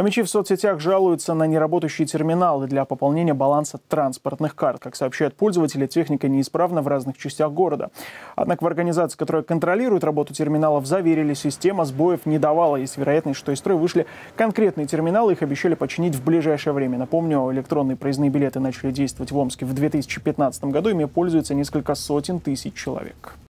Хомячи а в соцсетях жалуются на неработающие терминалы для пополнения баланса транспортных карт. Как сообщают пользователи, техника неисправна в разных частях города. Однако в организации, которая контролирует работу терминалов, заверили, система сбоев не давала. Есть вероятность, что из строя вышли конкретные терминалы, их обещали починить в ближайшее время. Напомню, электронные проездные билеты начали действовать в Омске в 2015 году. Ими пользуются несколько сотен тысяч человек.